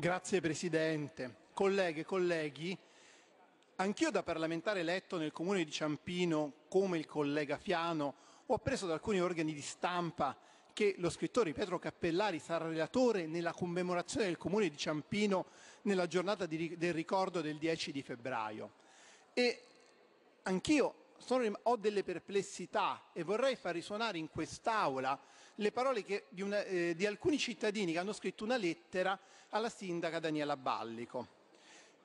Grazie Presidente. Colleghe e colleghi, anch'io da parlamentare eletto nel comune di Ciampino, come il collega Fiano, ho appreso da alcuni organi di stampa che lo scrittore Pietro Cappellari sarà relatore nella commemorazione del comune di Ciampino nella giornata di, del ricordo del 10 di febbraio. E anch'io sono, ho delle perplessità e vorrei far risuonare in quest'Aula le parole che, di, una, eh, di alcuni cittadini che hanno scritto una lettera alla sindaca Daniela Ballico.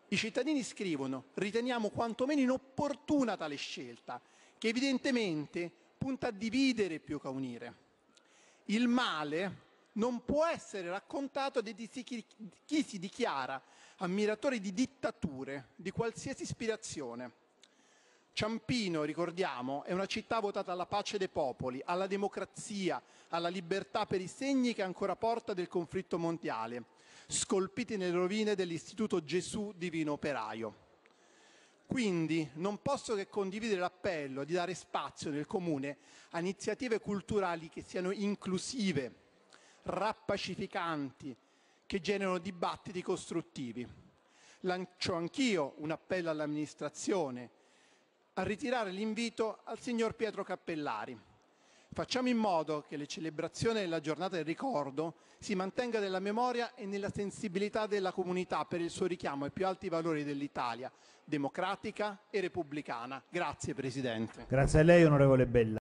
I cittadini scrivono riteniamo quantomeno inopportuna tale scelta, che evidentemente punta a dividere più che a unire. Il male non può essere raccontato da chi si dichiara ammiratore di dittature, di qualsiasi ispirazione Ciampino, ricordiamo, è una città votata alla pace dei popoli, alla democrazia, alla libertà per i segni che ancora porta del conflitto mondiale, scolpiti nelle rovine dell'Istituto Gesù Divino Operaio. Quindi non posso che condividere l'appello di dare spazio nel Comune a iniziative culturali che siano inclusive, rappacificanti, che generano dibattiti costruttivi. Lancio anch'io un appello all'amministrazione, a ritirare l'invito al signor Pietro Cappellari. Facciamo in modo che le celebrazioni della giornata del ricordo si mantenga nella memoria e nella sensibilità della comunità per il suo richiamo ai più alti valori dell'Italia, democratica e repubblicana. Grazie Presidente. Grazie a lei, onorevole Bella.